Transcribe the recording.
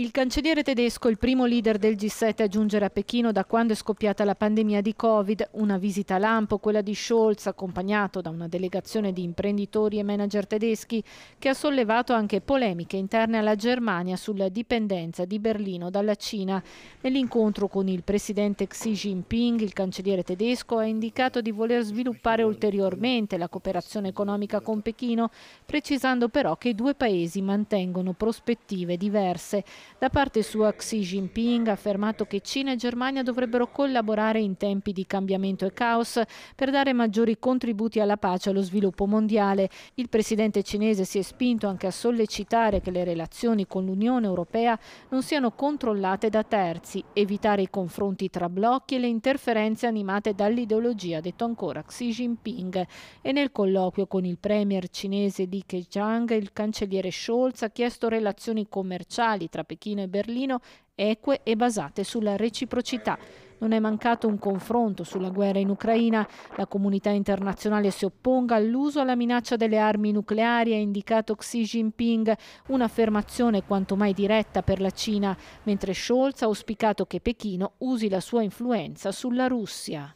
Il cancelliere tedesco, il primo leader del G7 a giungere a Pechino da quando è scoppiata la pandemia di Covid, una visita a lampo, quella di Scholz, accompagnato da una delegazione di imprenditori e manager tedeschi, che ha sollevato anche polemiche interne alla Germania sulla dipendenza di Berlino dalla Cina. Nell'incontro con il presidente Xi Jinping, il cancelliere tedesco ha indicato di voler sviluppare ulteriormente la cooperazione economica con Pechino, precisando però che i due paesi mantengono prospettive diverse. Da parte sua Xi Jinping ha affermato che Cina e Germania dovrebbero collaborare in tempi di cambiamento e caos per dare maggiori contributi alla pace e allo sviluppo mondiale. Il presidente cinese si è spinto anche a sollecitare che le relazioni con l'Unione Europea non siano controllate da terzi, evitare i confronti tra blocchi e le interferenze animate dall'ideologia, ha detto ancora Xi Jinping. E nel colloquio con il premier cinese Li Keqiang, il cancelliere Scholz ha chiesto relazioni commerciali tra Pechino e Berlino eque e basate sulla reciprocità. Non è mancato un confronto sulla guerra in Ucraina. La comunità internazionale si opponga all'uso e alla minaccia delle armi nucleari, ha indicato Xi Jinping, un'affermazione quanto mai diretta per la Cina, mentre Scholz ha auspicato che Pechino usi la sua influenza sulla Russia.